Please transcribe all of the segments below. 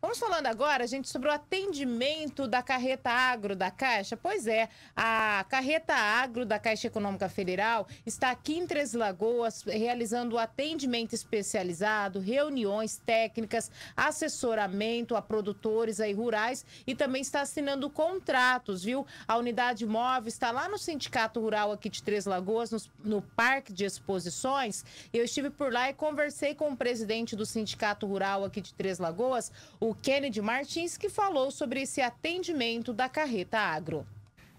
Vamos falando agora, gente, sobre o atendimento da carreta agro da Caixa. Pois é, a carreta agro da Caixa Econômica Federal está aqui em Três Lagoas realizando o atendimento especializado, reuniões técnicas, assessoramento a produtores aí rurais e também está assinando contratos, viu? A unidade móvel está lá no Sindicato Rural aqui de Três Lagoas, no, no Parque de Exposições. Eu estive por lá e conversei com o presidente do Sindicato Rural aqui de Três Lagoas, o o Kennedy Martins, que falou sobre esse atendimento da carreta agro.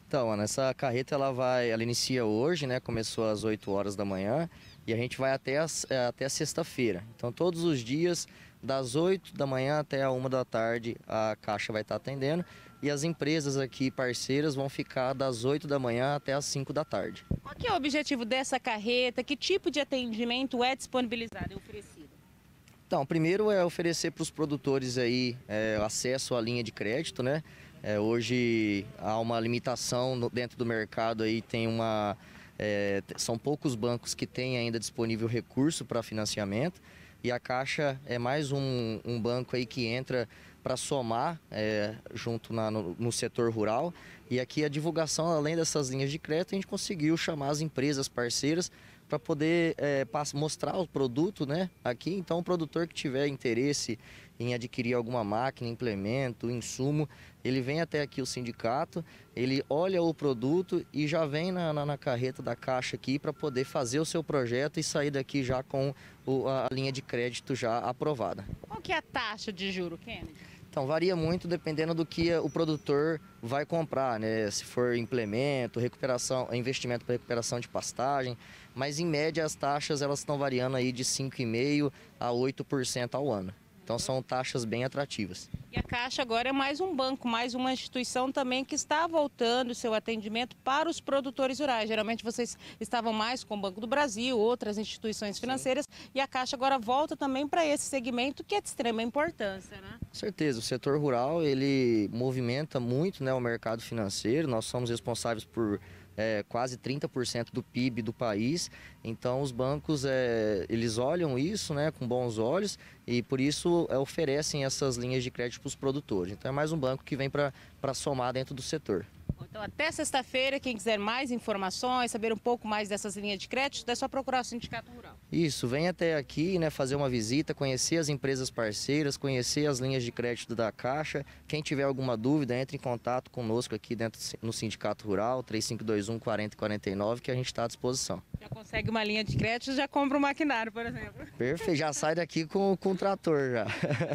Então, Ana, essa carreta ela vai, ela inicia hoje, né? Começou às 8 horas da manhã e a gente vai até, as, é, até sexta-feira. Então, todos os dias, das 8 da manhã até a 1 da tarde, a Caixa vai estar atendendo e as empresas aqui parceiras vão ficar das 8 da manhã até as 5 da tarde. Qual é o objetivo dessa carreta? Que tipo de atendimento é disponibilizado e oferecido? Então, primeiro é oferecer para os produtores aí é, acesso à linha de crédito, né? É, hoje há uma limitação no, dentro do mercado aí, tem uma. É, são poucos bancos que têm ainda disponível recurso para financiamento e a Caixa é mais um, um banco aí que entra para somar é, junto na, no, no, setor rural. E aqui a divulgação, além dessas linhas de crédito, a gente conseguiu chamar as empresas parceiras para poder é, mostrar o produto né, aqui. Então, o produtor que tiver interesse em adquirir alguma máquina, implemento, insumo, ele vem até aqui o sindicato, ele olha o produto e já vem na, na, na carreta da caixa aqui para poder fazer o seu projeto e sair daqui já com o, a linha de crédito já aprovada. Qual que é a taxa de juro, Kennedy? Então varia muito dependendo do que o produtor vai comprar, né? Se for implemento, recuperação, investimento para recuperação de pastagem, mas em média as taxas elas estão variando aí de 5,5 a 8% ao ano. Então são taxas bem atrativas. E a Caixa agora é mais um banco, mais uma instituição também que está voltando o seu atendimento para os produtores rurais. Geralmente vocês estavam mais com o Banco do Brasil, outras instituições financeiras, Sim. e a Caixa agora volta também para esse segmento que é de extrema importância, né? Com certeza, o setor rural ele movimenta muito né, o mercado financeiro, nós somos responsáveis por é, quase 30% do PIB do país. Então os bancos é, eles olham isso né, com bons olhos e por isso é, oferecem essas linhas de crédito para os produtores. Então é mais um banco que vem para somar dentro do setor. Então, até sexta-feira, quem quiser mais informações, saber um pouco mais dessas linhas de crédito, é só procurar o Sindicato isso, vem até aqui, né, fazer uma visita, conhecer as empresas parceiras, conhecer as linhas de crédito da Caixa. Quem tiver alguma dúvida, entre em contato conosco aqui dentro no Sindicato Rural, 3521 4049, que a gente está à disposição. Já consegue uma linha de crédito, já compra um maquinário, por exemplo. Perfeito, já sai daqui com, com o trator já.